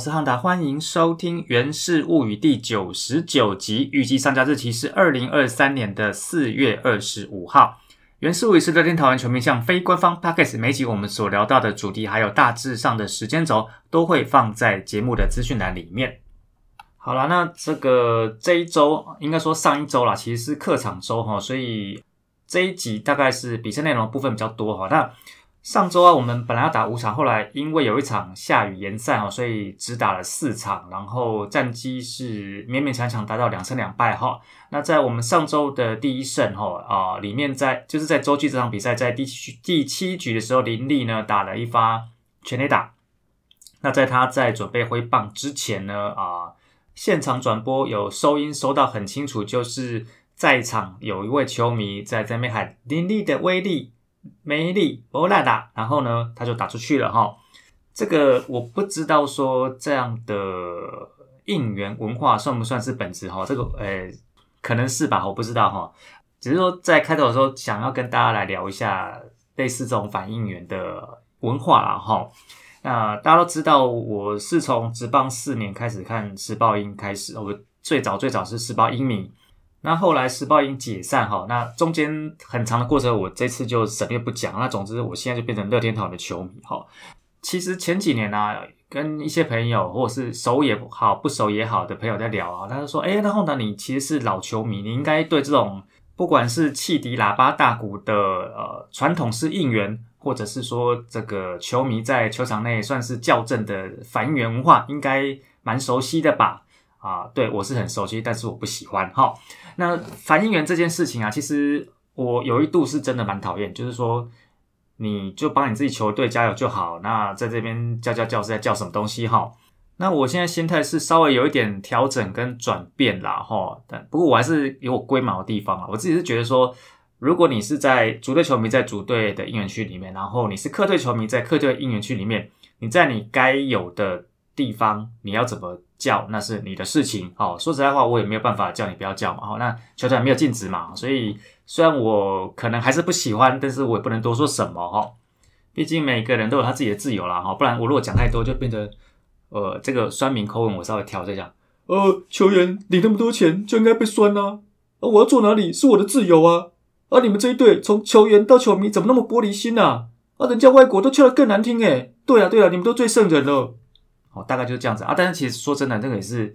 是汉达，欢迎收听《源氏物语》第九十九集，预计上架日期是二零二三年的四月二十五号。《源氏物语》是乐天桃园球迷向非官方 podcast，每集我们所聊到的主题还有大致上的时间轴都会放在节目的资讯栏里面。好了，那这个这一周应该说上一周啦，其实是客场周哈，所以这一集大概是比赛内容部分比较多哈。那上周啊，我们本来要打五场，后来因为有一场下雨延赛哦，所以只打了四场，然后战绩是勉勉强强达到两胜两败哈。那在我们上周的第一胜哈啊，里面在就是在洲际这场比赛，在第第七局的时候，林立呢打了一发全垒打。那在他在准备挥棒之前呢啊，现场转播有收音收到很清楚，就是在场有一位球迷在在边喊林立的威力。美丽，我拉打。然后呢，他就打出去了哈。这个我不知道说这样的应援文化算不算是本质哈。这个呃，可能是吧，我不知道哈。只是说在开头的时候，想要跟大家来聊一下类似这种反应援的文化啦哈。那大家都知道，我是从职棒四年开始看时报英开始，我最早最早是时报英迷。那后来时报已经解散哈，那中间很长的过程，我这次就省略不讲。那总之，我现在就变成乐天桃的球迷哈。其实前几年呢，跟一些朋友，或者是熟也好、不熟也好的朋友在聊啊，他就说：“哎，然后呢，你其实是老球迷，你应该对这种不管是汽笛、喇叭、大鼓的呃传统式应援，或者是说这个球迷在球场内算是较正的繁援文化，应该蛮熟悉的吧？”啊，对我是很熟悉，但是我不喜欢哈。那反应员这件事情啊，其实我有一度是真的蛮讨厌，就是说你就帮你自己球队加油就好。那在这边叫叫叫是在叫什么东西哈？那我现在心态是稍微有一点调整跟转变啦哈。不过我还是有我龟毛的地方啊。我自己是觉得说，如果你是在主队球迷在主队的应援区里面，然后你是客队球迷在客队应援区里面，你在你该有的。地方你要怎么叫，那是你的事情哦。说实在话，我也没有办法叫你不要叫嘛。哦，那球场没有禁止嘛。所以虽然我可能还是不喜欢，但是我也不能多说什么哈。毕竟每个人都有他自己的自由了哈。不然我如果讲太多，就变成呃这个酸民口吻，我稍微调一讲。呃，球员领那么多钱就应该被酸啊。我要坐哪里是我的自由啊。啊，你们这一队，从球员到球迷，怎么那么玻璃心啊？啊，人家外国都叫得更难听诶。对啊，对啊，你们都最圣人了。哦，大概就是这样子啊，但是其实说真的，这个也是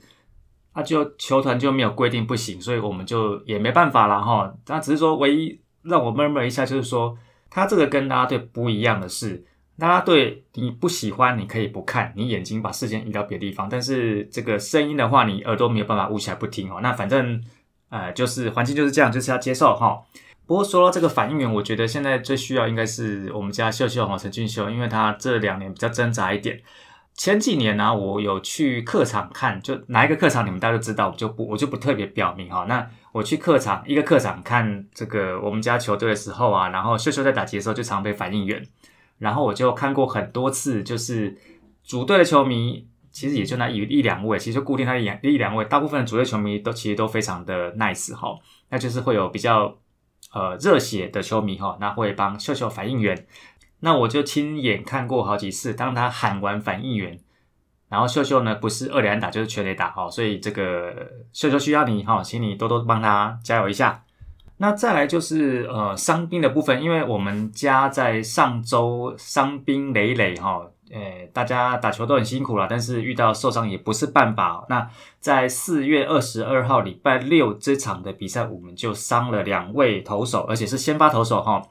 啊，就球团就没有规定不行，所以我们就也没办法了哈。那只是说，唯一让我闷闷一下，就是说他这个跟拉队不一样的是，拉队你不喜欢你可以不看，你眼睛把视线移到别的地方，但是这个声音的话，你耳朵没有办法捂起来不听哦。那反正呃，就是环境就是这样，就是要接受哈。不过说到这个反应员，我觉得现在最需要应该是我们家秀秀和陈俊秀，因为他这两年比较挣扎一点。前几年呢，我有去客场看，就哪一个客场，你们大家都知道，我就不我就不特别表明哈。那我去客场一个客场看这个我们家球队的时候啊，然后秀秀在打击的时候就常被反应员，然后我就看过很多次，就是主队的球迷其实也就那一一两位，其实固定他一一两位，大部分的主队球迷都其实都非常的 nice 哈，那就是会有比较呃热血的球迷哈，那会帮秀秀反应员。那我就亲眼看过好几次，当他喊完反应员，然后秀秀呢，不是二连打就是全垒打哈，所以这个秀秀需要你哈，请你多多帮他加油一下。那再来就是呃伤兵的部分，因为我们家在上周伤兵累累哈，呃大家打球都很辛苦了，但是遇到受伤也不是办法。那在四月二十二号礼拜六这场的比赛，我们就伤了两位投手，而且是先发投手哈。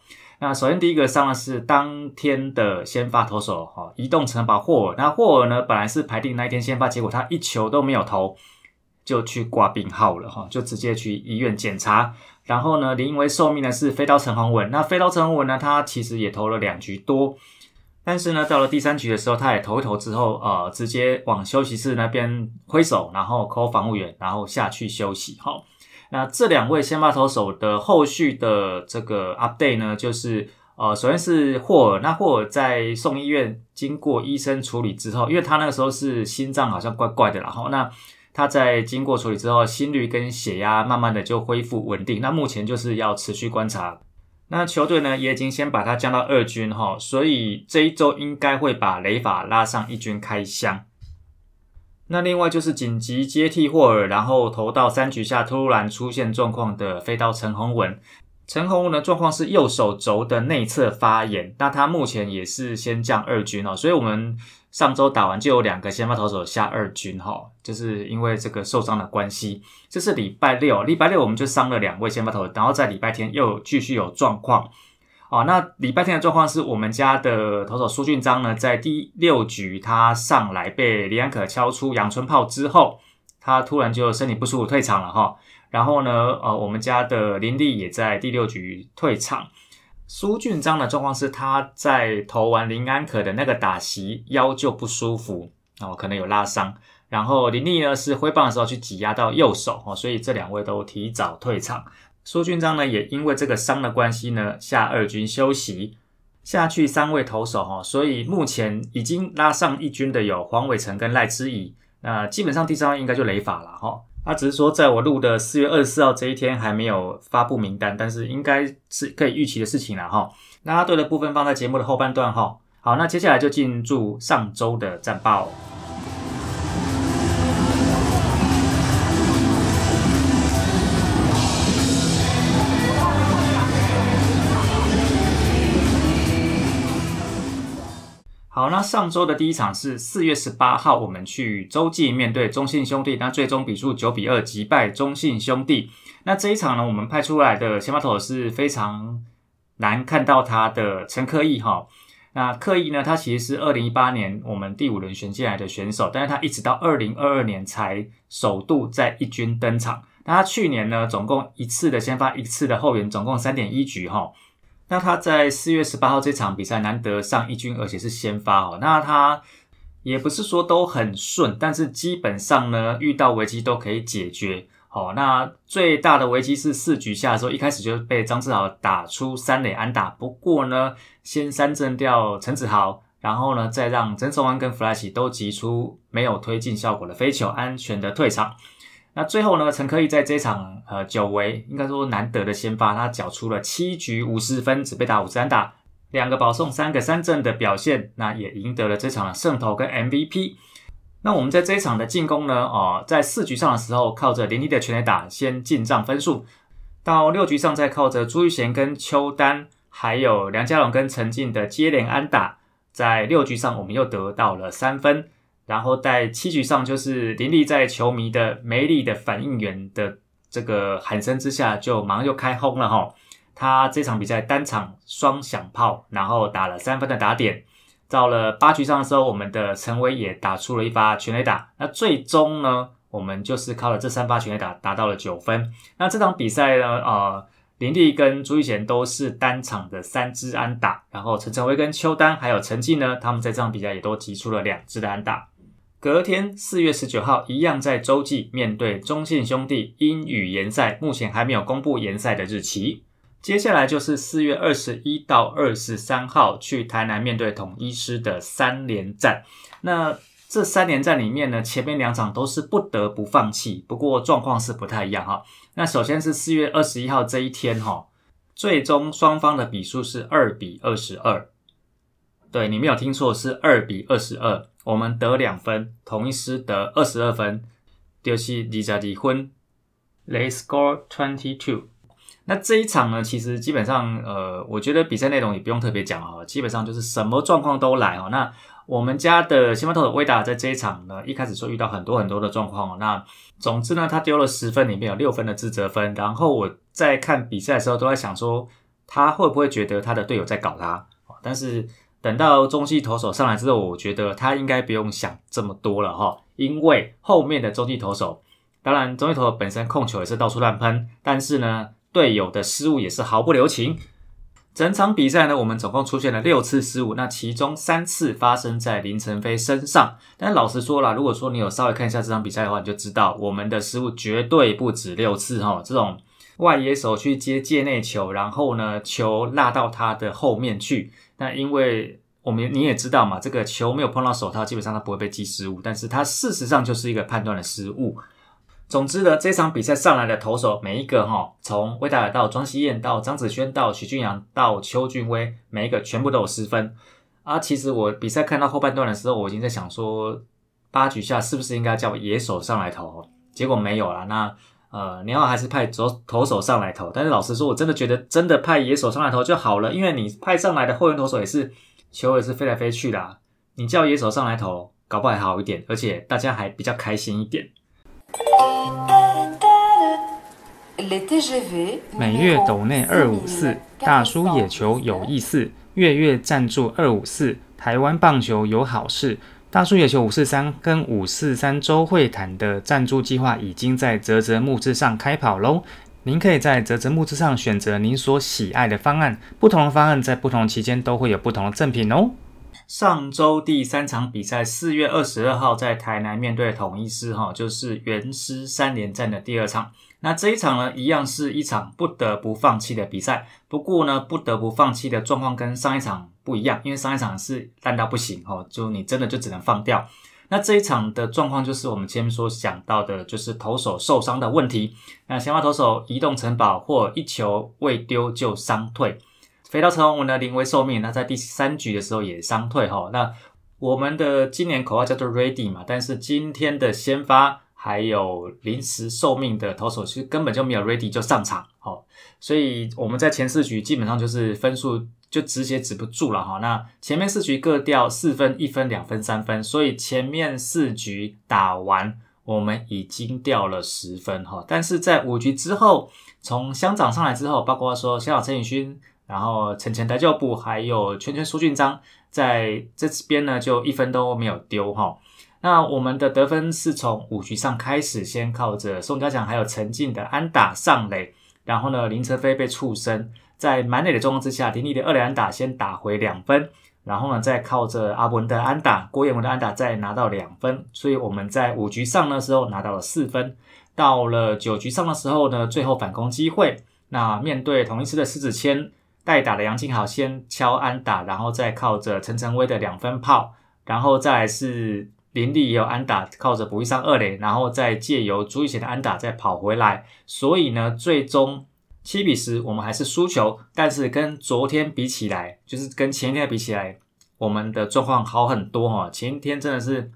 那首先第一个上的是当天的先发投手哈，移动城堡霍尔。那霍尔呢，本来是排定那一天先发，结果他一球都没有投，就去挂病号了哈，就直接去医院检查。然后呢，临危受命的是飞刀陈宏文。那飞刀陈宏文呢，他其实也投了两局多，但是呢，到了第三局的时候，他也投一投之后，呃，直接往休息室那边挥手，然后 call 防务员，然后下去休息哈。那这两位先发投手的后续的这个 update 呢，就是呃，首先是霍尔，那霍尔在送医院经过医生处理之后，因为他那个时候是心脏好像怪怪的，然后那他在经过处理之后，心率跟血压慢慢的就恢复稳定，那目前就是要持续观察。那球队呢也已经先把他降到二军哈，所以这一周应该会把雷法拉上一军开箱。那另外就是紧急接替霍尔，然后投到三局下突然出现状况的飞刀陈宏文。陈宏文的状况是右手肘的内侧发炎，那他目前也是先降二军哦。所以我们上周打完就有两个先发投手下二军哈，就是因为这个受伤的关系。这是礼拜六，礼拜六我们就伤了两位先发投手，然后在礼拜天又继续有状况。哦，那礼拜天的状况是我们家的投手苏俊章呢，在第六局他上来被林安可敲出阳春炮之后，他突然就身体不舒服退场了哈。然后呢，呃，我们家的林立也在第六局退场。苏俊章的状况是他在投完林安可的那个打席，腰就不舒服，哦，可能有拉伤。然后林立呢是挥棒的时候去挤压到右手，哦，所以这两位都提早退场。苏俊章呢，也因为这个伤的关系呢，下二军休息下去三位投手哈，所以目前已经拉上一军的有黄伟成跟赖之仪，那基本上第三应该就雷法了哈。他只是说在我录的四月二十四号这一天还没有发布名单，但是应该是可以预期的事情了哈。那他对的部分放在节目的后半段哈。好，那接下来就进入上周的战报。好，那上周的第一场是四月十八号，我们去洲际面对中信兄弟，那最终比数九比二击败中信兄弟。那这一场呢，我们派出来的先发投是非常难看到他的陈克毅哈。那克意呢，他其实是二零一八年我们第五轮选进来的选手，但是他一直到二零二二年才首度在一军登场。那他去年呢，总共一次的先发，一次的后援，总共三点一局哈。那他在四月十八号这场比赛难得上一军，而且是先发哦。那他也不是说都很顺，但是基本上呢，遇到危机都可以解决。好，那最大的危机是四局下的时候，一开始就被张志豪打出三垒安打，不过呢，先三振掉陈子豪，然后呢，再让陈守安跟弗莱奇都击出没有推进效果的飞球，安全的退场。那最后呢？陈科毅在这场呃久违，应该说难得的先发，他缴出了七局五十分，只被打五三打，两个保送，三个三振的表现，那也赢得了这场的胜投跟 MVP。那我们在这一场的进攻呢？哦，在四局上的时候，靠着林立的全垒打先进账分数，到六局上再靠着朱玉贤跟邱丹，还有梁家龙跟陈静的接连安打，在六局上我们又得到了三分。然后在七局上，就是林立在球迷的、梅里的反应员的这个喊声之下，就马上就开轰了哈。他这场比赛单场双响炮，然后打了三分的打点。到了八局上的时候，我们的陈伟也打出了一发全垒打。那最终呢，我们就是靠了这三发全垒打达到了九分。那这场比赛呢，呃，林立跟朱玉贤都是单场的三支安打，然后陈晨威跟邱丹还有陈静呢，他们在这场比赛也都提出了两支的安打。隔天四月十九号，一样在洲际面对中信兄弟英语联赛，目前还没有公布联赛的日期。接下来就是四月二十一到二十三号去台南面对统一师的三连战。那这三连战里面呢，前面两场都是不得不放弃，不过状况是不太一样哈。那首先是四月二十一号这一天哈，最终双方的比数是二比二十二。对你没有听错，是二比二十二，我们得两分，同一师得二十二分，丢示你在离婚，they score twenty two。那这一场呢，其实基本上，呃，我觉得比赛内容也不用特别讲哦，基本上就是什么状况都来哦。那我们家的新发头的威达在这一场呢，一开始说遇到很多很多的状况哦。那总之呢，他丢了十分，里面有六分的自责分。然后我在看比赛的时候都在想说，他会不会觉得他的队友在搞他？但是等到中继投手上来之后，我觉得他应该不用想这么多了哈，因为后面的中继投手，当然中继投手本身控球也是到处乱喷，但是呢，队友的失误也是毫不留情。整场比赛呢，我们总共出现了六次失误，那其中三次发生在林晨飞身上。但老实说了，如果说你有稍微看一下这场比赛的话，你就知道我们的失误绝对不止六次哈。这种外野手去接界内球，然后呢，球落到他的后面去。那因为我们你也知道嘛，这个球没有碰到手套，基本上它不会被击失误。但是它事实上就是一个判断的失误。总之呢，这场比赛上来的投手每一个哈，从魏大尔到庄西燕到张子萱到许俊阳到邱俊威，每一个全部都有失分。啊，其实我比赛看到后半段的时候，我已经在想说，八局下是不是应该叫野手上来投？结果没有了。那。呃，你要还是派左投手上来投？但是老实说，我真的觉得真的派野手上来投就好了，因为你派上来的后援投手也是球也是飞来飞去的，你叫野手上来投，搞不好还好一点，而且大家还比较开心一点。每月斗内二五四，大叔野球有意思，月月赞助二五四，台湾棒球有好事。大树野球五四三跟五四三周会谈的赞助计划已经在泽泽木志上开跑喽！您可以在泽泽木志上选择您所喜爱的方案，不同的方案在不同期间都会有不同的赠品哦。上周第三场比赛，四月二十二号在台南面对统一狮，哈，就是原狮三连战的第二场。那这一场呢，一样是一场不得不放弃的比赛。不过呢，不得不放弃的状况跟上一场。不一样，因为上一场是烂到不行哦，就你真的就只能放掉。那这一场的状况就是我们前面所想到的，就是投手受伤的问题。那先发投手移动城堡或一球未丢就伤退，肥皂陈宏文呢临危受命，那在第三局的时候也伤退哈。那我们的今年口号叫做 Ready 嘛，但是今天的先发。还有临时受命的投手，其实根本就没有 ready 就上场，好，所以我们在前四局基本上就是分数就直接止不住了哈。那前面四局各掉四分、一分、两分、三分，所以前面四局打完，我们已经掉了十分哈。但是在五局之后，从乡长上来之后，包括说乡长陈以勋，然后陈前台教部，还有圈圈苏俊章在这边呢，就一分都没有丢哈。那我们的得分是从五局上开始，先靠着宋嘉强还有陈静的安打上垒，然后呢，林承飞被触身，在满垒的状况之下，迪力的二垒安打先打回两分，然后呢，再靠着阿文的安打，郭彦文的安打再拿到两分，所以我们在五局上的时候拿到了四分。到了九局上的时候呢，最后反攻机会，那面对同一次的石子谦代打的杨金豪先敲安打，然后再靠着陈晨威的两分炮，然后再是。林立也有安打，靠着补一上二垒，然后再借由朱义贤的安打再跑回来，所以呢，最终七比十，我们还是输球。但是跟昨天比起来，就是跟前天比起来，我们的状况好很多哈。前天真的是，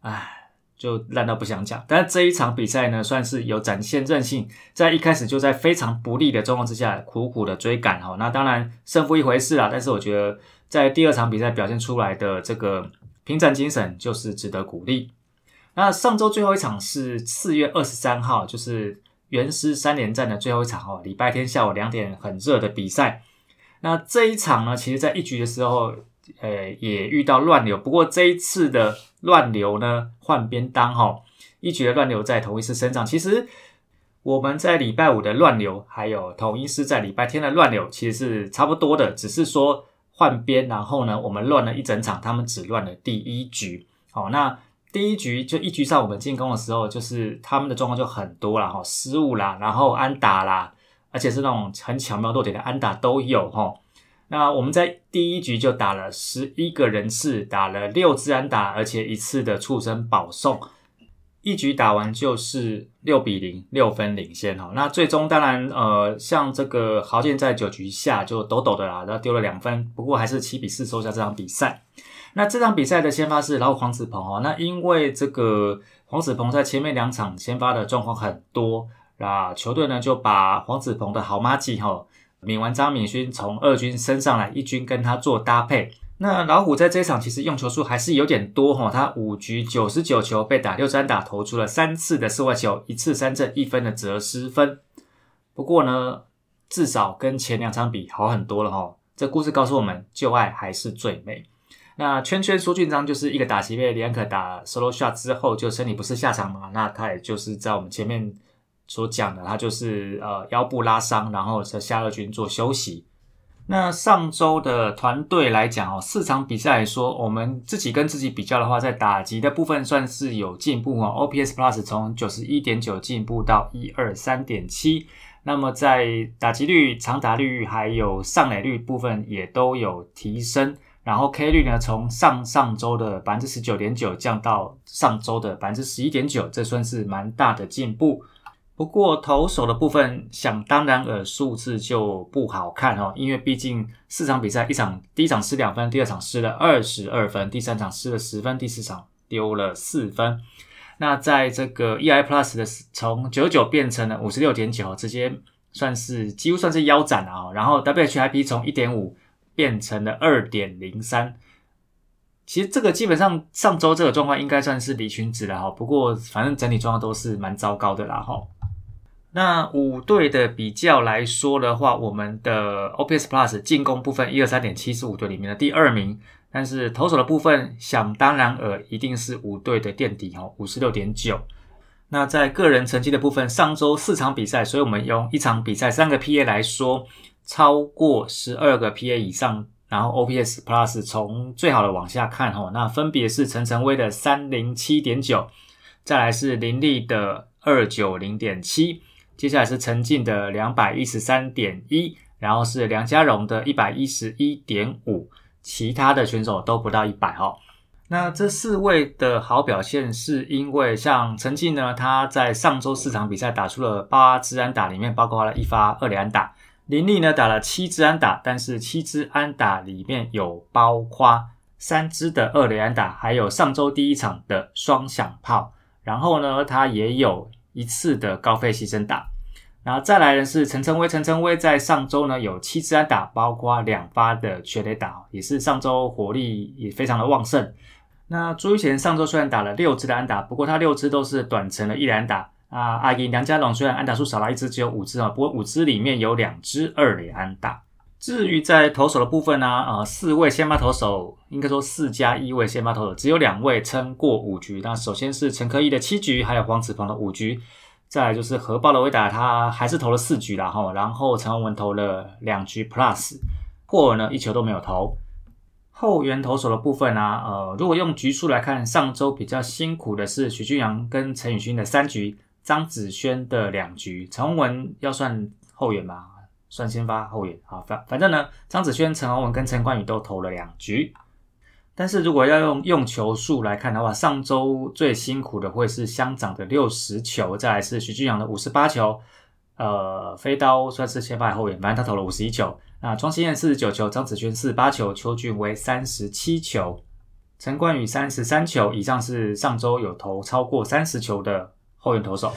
唉，就烂到不想讲。但是这一场比赛呢，算是有展现韧性，在一开始就在非常不利的状况之下苦苦的追赶哈。那当然胜负一回事啦，但是我觉得在第二场比赛表现出来的这个。平战精神就是值得鼓励。那上周最后一场是四月二十三号，就是原师三连战的最后一场哦，礼拜天下午两点很热的比赛。那这一场呢，其实在一局的时候，呃，也遇到乱流。不过这一次的乱流呢，换边当哈，一局的乱流在同一次身上。其实我们在礼拜五的乱流，还有同一师在礼拜天的乱流，其实是差不多的，只是说。换边，然后呢，我们乱了一整场，他们只乱了第一局。好，那第一局就一局上我们进攻的时候，就是他们的状况就很多了哈，失误啦，然后安打啦，而且是那种很巧妙落点的安打都有哈。那我们在第一局就打了十一个人次，打了六次安打，而且一次的触身保送。一局打完就是六比零，六分领先哈。那最终当然呃，像这个豪健在九局下就抖抖的啦，然后丢了两分，不过还是七比四收下这场比赛。那这场比赛的先发是然后黄子鹏哈。那因为这个黄子鹏在前面两场先发的状况很多，那球队呢就把黄子鹏的好马技哈，敏完张敏勋从二军升上来，一军跟他做搭配。那老虎在这一场其实用球数还是有点多哈，他五局九十九球被打六三打投出了三次的四外球，一次三振一分的折失分。不过呢，至少跟前两场比好很多了哈。这故事告诉我们，旧爱还是最美。那圈圈苏俊章就是一个打席列连可打 solo shot 之后就身体不适下场嘛，那他也就是在我们前面所讲的，他就是呃腰部拉伤，然后在下二军做休息。那上周的团队来讲哦，四场比赛来说，我们自己跟自己比较的话，在打击的部分算是有进步哦。OPS Plus 从九十一点九进步到一二三点七，那么在打击率、长打率还有上垒率部分也都有提升。然后 K 率呢，从上上周的百分之十九点九降到上周的百分之十一点九，这算是蛮大的进步。不过投手的部分，想当然尔数字就不好看哦，因为毕竟四场比赛，一场第一场失两分，第二场失了二十二分，第三场失了十分，第四场丢了四分。那在这个 Ei Plus 的从九九变成了五十六点九，直接算是几乎算是腰斩了哦。然后 WHIP 从一点五变成了二点零三，其实这个基本上上周这个状况应该算是离群值了哈。不过反正整体状况都是蛮糟糕的啦哈。那五队的比较来说的话，我们的 OPS Plus 进攻部分一二三点七是五队里面的第二名，但是投手的部分想当然尔一定是五队的垫底哦，五十六点九。那在个人成绩的部分，上周四场比赛，所以我们用一场比赛三个 PA 来说，超过十二个 PA 以上，然后 OPS Plus 从最好的往下看哦，那分别是陈晨威的三零七点九，再来是林立的二九零点七。接下来是陈静的两百一十三点一，然后是梁家荣的一百一十一点五，其他的选手都不到一百哈。那这四位的好表现，是因为像陈静呢，他在上周四场比赛打出了八支安打，里面包括了一发二垒安打；林立呢打了七支安打，但是七支安打里面有包括三支的二垒安打，还有上周第一场的双响炮。然后呢，他也有。一次的高飞牺牲打，然后再来的是陈晨威，陈晨威在上周呢有七支安打，包括两发的全垒打，也是上周火力也非常的旺盛。那朱玉贤上周虽然打了六支的安打，不过他六支都是短程的一连打。啊，阿姨梁家龙虽然安打数少了，一支只有五支啊，不过五支里面有两支二垒安打。至于在投手的部分呢，呃，四位先发投手应该说四加一位先发投手，只有两位撑过五局。那首先是陈科一的七局，还有黄子鹏的五局，再来就是何豹的威达，他还是投了四局啦哈。然后陈宏文投了两局 plus，霍尔呢一球都没有投。后援投手的部分呢，呃，如果用局数来看，上周比较辛苦的是徐俊阳跟陈宇勋的三局，张子轩的两局，陈宏文要算后援吧，算先发后援啊，反反正呢，张子萱、陈敖文跟陈冠宇都投了两局。但是如果要用用球数来看的话，上周最辛苦的会是香港的六十球，再来是徐俊阳的五十八球。呃，飞刀算是先发后援，反正他投了五十一球。那庄心燕四十九球，张子萱四八球，邱俊威三十七球，陈冠宇三十三球。以上是上周有投超过三十球的后援投手。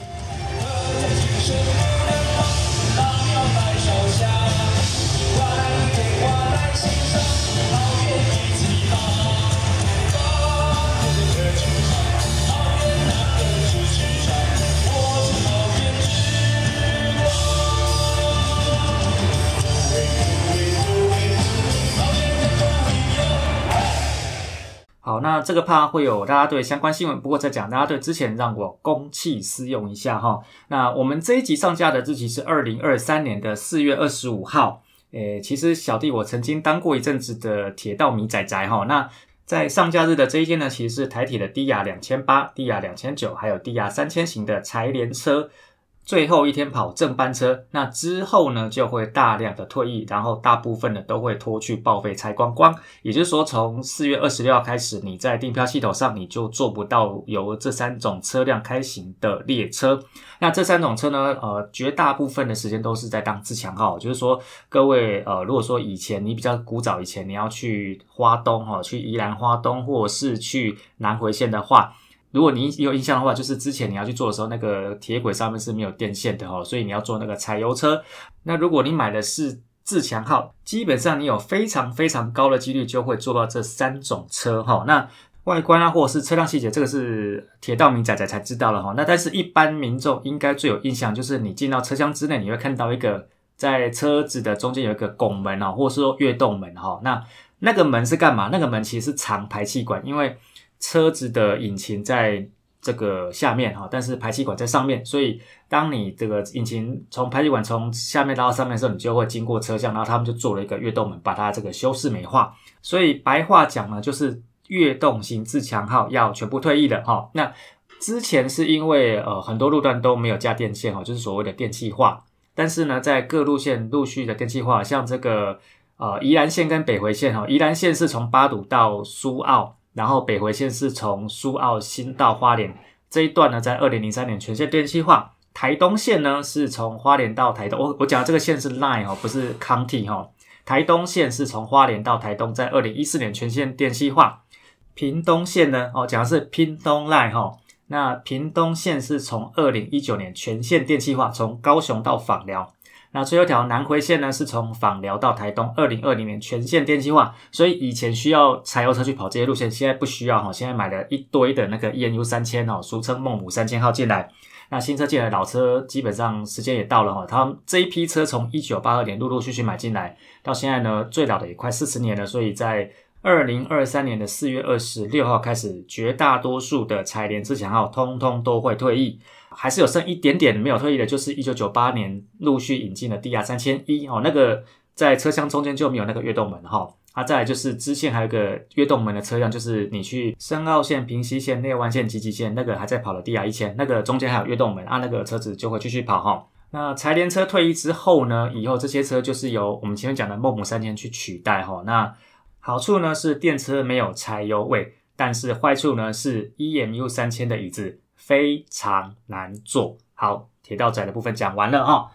那这个怕会有大家对相关新闻，不过在讲大家对之前让我公器私用一下哈。那我们这一集上架的日期是二零二三年的四月二十五号。诶，其实小弟我曾经当过一阵子的铁道迷仔仔哈。那在上架日的这一天呢，其实是台铁的低压两千八、低压两千九，还有低压三千型的柴联车。最后一天跑正班车，那之后呢就会大量的退役，然后大部分的都会拖去报废拆光光。也就是说，从四月二十六号开始，你在订票系统上你就做不到有这三种车辆开行的列车。那这三种车呢，呃，绝大部分的时间都是在当自强号。就是说，各位呃，如果说以前你比较古早，以前你要去花东哈，去宜兰花东或是去南回线的话。如果你有印象的话，就是之前你要去做的时候，那个铁轨上面是没有电线的哈，所以你要坐那个柴油车。那如果你买的是自强号，基本上你有非常非常高的几率就会坐到这三种车哈。那外观啊，或者是车辆细节，这个是铁道迷仔仔才知道了哈。那但是一般民众应该最有印象就是你进到车厢之内，你会看到一个在车子的中间有一个拱门哦，或者说跃动门哈。那那个门是干嘛？那个门其实是长排气管，因为。车子的引擎在这个下面哈，但是排气管在上面，所以当你这个引擎从排气管从下面拉到上面的时候，你就会经过车厢，然后他们就做了一个月动门，把它这个修饰美化。所以白话讲呢，就是跃动型自强号要全部退役了哈。那之前是因为呃很多路段都没有加电线哈，就是所谓的电气化。但是呢，在各路线陆续的电气化，像这个呃宜兰线跟北回线哈，宜兰线是从八堵到苏澳。然后北回线是从苏澳新到花莲，这一段呢在二零零三年全线电气化。台东线呢是从花莲到台东，我我讲的这个线是 line 哈，不是 county 哈。台东线是从花莲到台东，在二零一四年全线电气化。屏东线呢，哦讲的是屏东 line 哈，那屏东线是从二零一九年全线电气化，从高雄到枋寮。那最后一条南回线呢，是从访寮到台东，二零二零年全线电气化，所以以前需要柴油车去跑这些路线，现在不需要哈。现在买了一堆的那个 EMU 三千哦，俗称孟母三千号进来。那新车进来，老车基本上时间也到了哈。他们这一批车从一九八二年陆陆续续买进来，到现在呢，最老的也快四十年了。所以在二零二三年的四月二十六号开始，绝大多数的采莲之祥号通通都会退役。还是有剩一点点没有退役的，就是一九九八年陆续引进的 DR 三千一哦，那个在车厢中间就没有那个月动门哈。啊，再来就是支线还有个月动门的车辆，就是你去深澳线、平西线、内湾线、基基线那个还在跑的 DR 一千，那个中间还有月动门，啊，那个车子就会继续跑哈。那柴联车退役之后呢，以后这些车就是由我们前面讲的 m 母三千去取代哈。那好处呢是电车没有柴油味，但是坏处呢是 EMU 三千的椅子。非常难做好铁道仔的部分讲完了哈，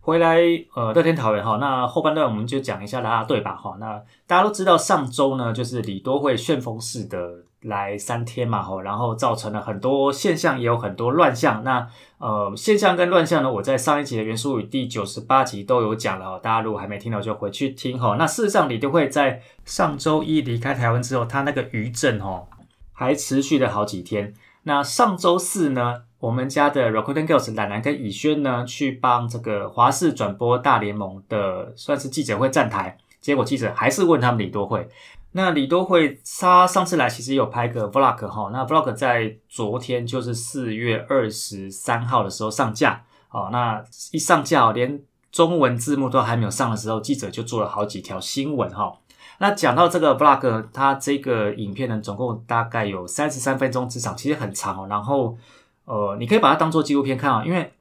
回来呃乐天桃园哈，那后半段我们就讲一下啦，对吧哈。那大家都知道上周呢，就是李多会旋风式的来三天嘛吼，然后造成了很多现象，也有很多乱象。那呃现象跟乱象呢，我在上一集的元素与第九十八集都有讲了，大家如果还没听到就回去听哈。那事实上李多会在上周一离开台湾之后，他那个余震吼还持续了好几天。那上周四呢，我们家的 Recording Girls 奶奶跟乙轩呢，去帮这个华视转播大联盟的，算是记者会站台。结果记者还是问他们李多惠。那李多惠他上次来其实有拍个 Vlog 哈，那 Vlog 在昨天就是四月二十三号的时候上架哦。那一上架，连中文字幕都还没有上的时候，记者就做了好几条新闻哈。那讲到这个 v l o g 它这个影片呢，总共大概有三十三分钟之长，其实很长哦。然后，呃，你可以把它当做纪录片看啊，因为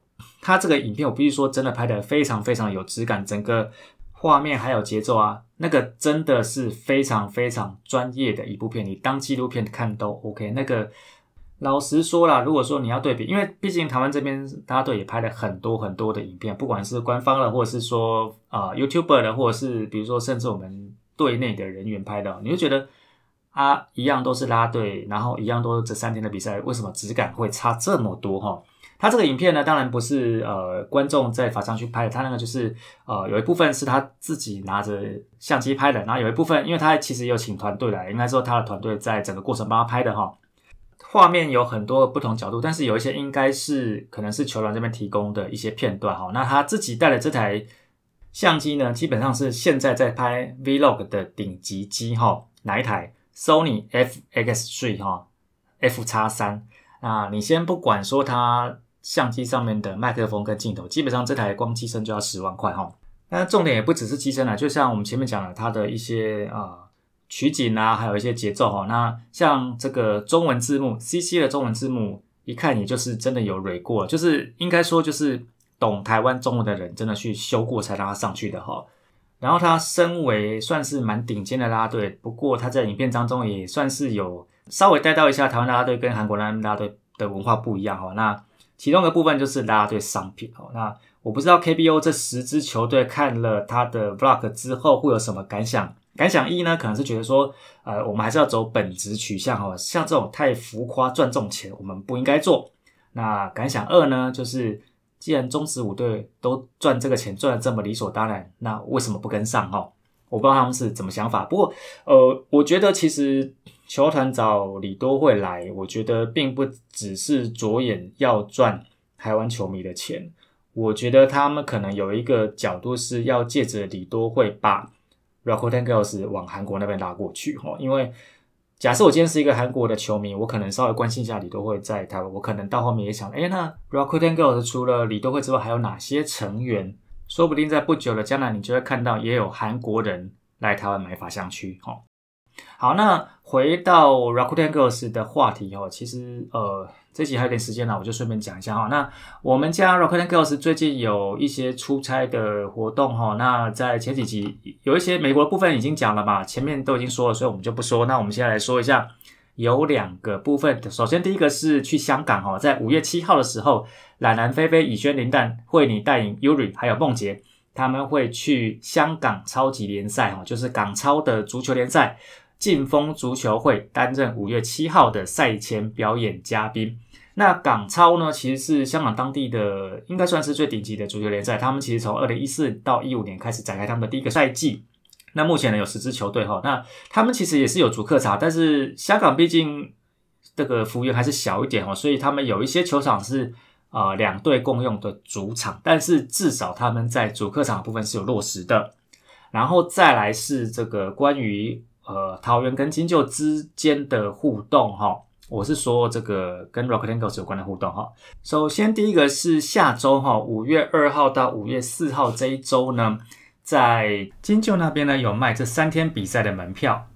它这个影片，我必须说真的拍的非常非常有质感，整个画面还有节奏啊，那个真的是非常非常专业的一部片，你当纪录片看都 OK。那个老实说啦，如果说你要对比，因为毕竟台湾这边大家都也拍了很多很多的影片，不管是官方的，或者是说啊 YouTuber 的，或者是比如说甚至我们。队内的人员拍的，你就觉得啊，一样都是拉队，然后一样都是这三天的比赛，为什么质感会差这么多哈？他这个影片呢，当然不是呃观众在法上去拍的，他那个就是呃有一部分是他自己拿着相机拍的，然后有一部分因为他其实有请团队来，应该说他的团队在整个过程帮他拍的哈。画面有很多不同角度，但是有一些应该是可能是球员这边提供的一些片段哈。那他自己带了这台。相机呢，基本上是现在在拍 vlog 的顶级机哈，哪一台？Sony FX 3哈，F 叉三。啊，你先不管说它相机上面的麦克风跟镜头，基本上这台光机身就要十万块哈。那重点也不只是机身了，就像我们前面讲了，它的一些啊取景啊，还有一些节奏哈。那像这个中文字幕，CC 的中文字幕一看也就是真的有蕊过，就是应该说就是。懂台湾中文的人真的去修过才让他上去的哈。然后他身为算是蛮顶尖的拉队，不过他在影片当中也算是有稍微带到一下台湾拉队跟韩国拉队的文化不一样哈。那其中的部分就是拉队商品哦。那我不知道 KBO 这十支球队看了他的 vlog 之后会有什么感想？感想一呢，可能是觉得说，呃，我们还是要走本质取向哦，像这种太浮夸赚重钱，我们不应该做。那感想二呢，就是。既然中实五队都赚这个钱赚的这么理所当然，那为什么不跟上？哈？我不知道他们是怎么想法。不过，呃，我觉得其实球团找李多惠来，我觉得并不只是着眼要赚台湾球迷的钱。我觉得他们可能有一个角度是要借着李多惠把 Rakuten Girls 往韩国那边拉过去，哈，因为。假设我今天是一个韩国的球迷，我可能稍微关心一下李多惠在台湾，我可能到后面也想，哎，那 Rocking Girls 除了李多惠之外，还有哪些成员？说不定在不久的将来，你就会看到也有韩国人来台湾买法香区。好，好，那回到 Rocking Girls 的话题，哈，其实，呃。这集还有点时间呢，我就顺便讲一下哈。那我们家 r o c k and Girls 最近有一些出差的活动哈。那在前几集有一些美国部分已经讲了嘛，前面都已经说了，所以我们就不说。那我们现在来说一下，有两个部分。首先第一个是去香港哈，在五月七号的时候，懒懒菲菲、以轩林丹、惠妮、戴颖、Yuri，还有梦洁。他们会去香港超级联赛哈，就是港超的足球联赛，劲风足球会担任五月七号的赛前表演嘉宾。那港超呢，其实是香港当地的，应该算是最顶级的足球联赛。他们其实从二零一四到一五年开始展开他们的第一个赛季。那目前呢有十支球队哈。那他们其实也是有主客场，但是香港毕竟这个幅员还是小一点哦，所以他们有一些球场是呃两队共用的主场，但是至少他们在主客场部分是有落实的。然后再来是这个关于呃桃园跟金九之间的互动哈。我是说这个跟 Rock a e g e s 有关的互动哈。首先第一个是下周哈，五月二号到五月四号这一周呢，在金鹫那边呢有卖这三天比赛的门票。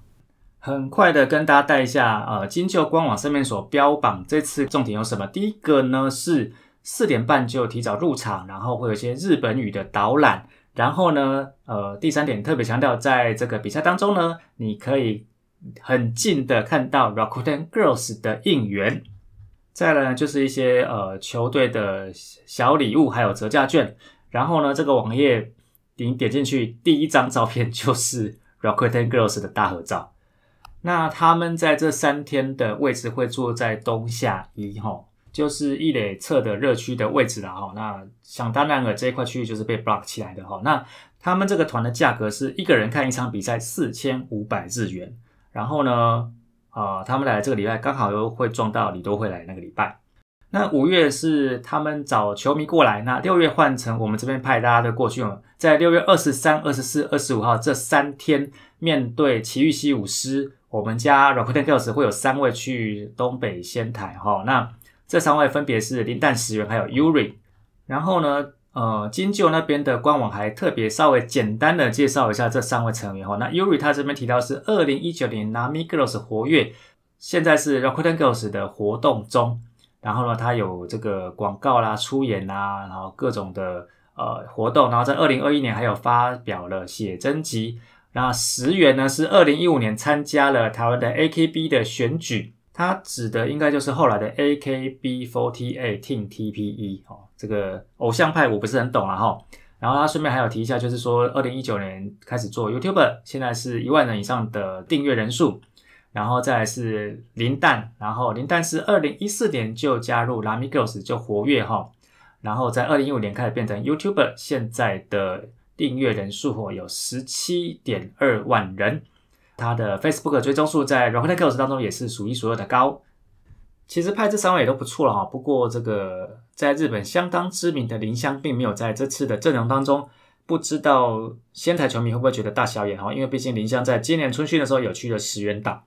很快的跟大家带一下，呃，金鹫官网上面所标榜这次重点有什么？第一个呢是四点半就提早入场，然后会有一些日本语的导览。然后呢，呃，第三点特别强调，在这个比赛当中呢，你可以。很近的看到 Rockyten Girls 的应援，再来呢就是一些呃球队的小礼物，还有折价券。然后呢这个网页你点进去，第一张照片就是 Rockyten Girls 的大合照。那他们在这三天的位置会坐在东下一哈，就是一垒侧的热区的位置了哈。那想当然了，这一块区域就是被 block 起来的哈。那他们这个团的价格是一个人看一场比赛四千五百日元。然后呢，啊，他们来这个礼拜刚好又会撞到李多惠来那个礼拜。那五月是他们找球迷过来，那六月换成我们这边派大家的过去。了。在六月二十三、二十四、二十五号这三天，面对奇遇西武师，我们家 Rocky d g i e l s 会有三位去东北仙台哈。那这三位分别是林淡石原，还有 y u r i 然后呢？呃，金鹫那边的官网还特别稍微简单的介绍一下这三位成员哈。那优瑞他这边提到是二零一九年 a m i i r l s 活跃，现在是 r o c k o n d i r l s 的活动中，然后呢，他有这个广告啦、出演啦，然后各种的呃活动，然后在二零二一年还有发表了写真集。那石原呢是二零一五年参加了台湾的 AKB 的选举。他指的应该就是后来的 A K B forty eight T P E 哦，这个偶像派我不是很懂了哈。然后他顺便还有提一下，就是说二零一九年开始做 YouTuber，现在是一万人以上的订阅人数。然后再是林丹，然后林丹是二零一四年就加入 Lami Girls 就活跃哈，然后在二零一五年开始变成 YouTuber，现在的订阅人数哦有十七点二万人。他的 Facebook 追踪数在 r c k e t Girls 当中也是数一数二的高，其实派这三位也都不错了哈。不过这个在日本相当知名的林香并没有在这次的阵容当中，不知道仙台球迷会不会觉得大小眼哈？因为毕竟林香在今年春训的时候有去了石原档。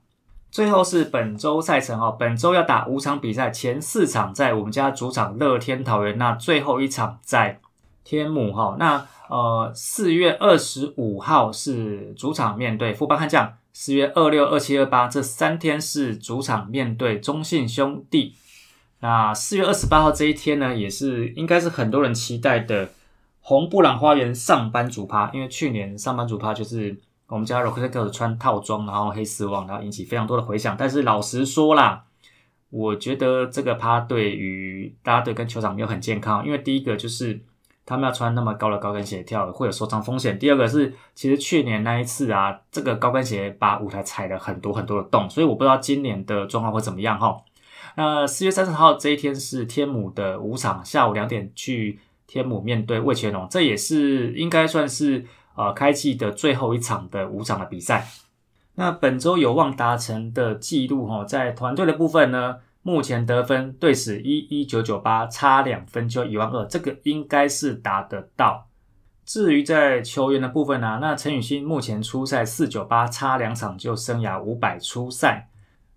最后是本周赛程哦，本周要打五场比赛，前四场在我们家主场乐天桃园，那最后一场在。天幕哈，那呃，四月二十五号是主场面对富邦悍将，四月二六、二七、二八这三天是主场面对中信兄弟。那四月二十八号这一天呢，也是应该是很多人期待的红布朗花园上班族趴，因为去年上班族趴就是我们家 Rockers 穿套装，然后黑丝网，然后引起非常多的回响。但是老实说啦，我觉得这个趴对于大家对跟球场没有很健康，因为第一个就是。他们要穿那么高的高跟鞋跳，会有受伤风险。第二个是，其实去年那一次啊，这个高跟鞋把舞台踩了很多很多的洞，所以我不知道今年的状况会怎么样哈。那四月三十号这一天是天母的舞场，下午两点去天母面对魏乾龙，这也是应该算是呃开季的最后一场的五场的比赛。那本周有望达成的记录哈，在团队的部分呢？目前得分对死一一九九八差两分就一万二，这个应该是达得到。至于在球员的部分呢，那陈宇欣目前出赛四九八差两场就生涯五百出赛，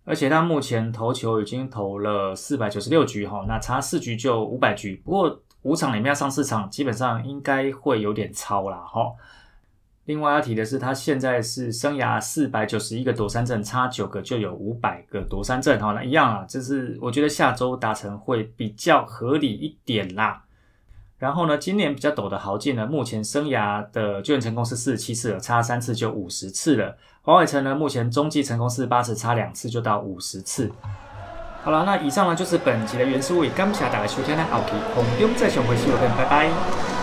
而且他目前投球已经投了四百九十六局哈，那差四局就五百局。不过五场里面要上四场，基本上应该会有点超啦哈。另外要提的是，他现在是生涯四百九十一个夺三阵，差九个就有五百个夺三阵好了，一样啊，就是我觉得下周达成会比较合理一点啦。然后呢，今年比较陡的豪进呢，目前生涯的救援成功是四十七次了，差三次就五十次了。黄伟成呢，目前中继成功是八次，差两次就到五十次。好了，那以上呢就是本集的元素物语，干不起来打个秋天呢，后期逢中再上回数，跟拜拜。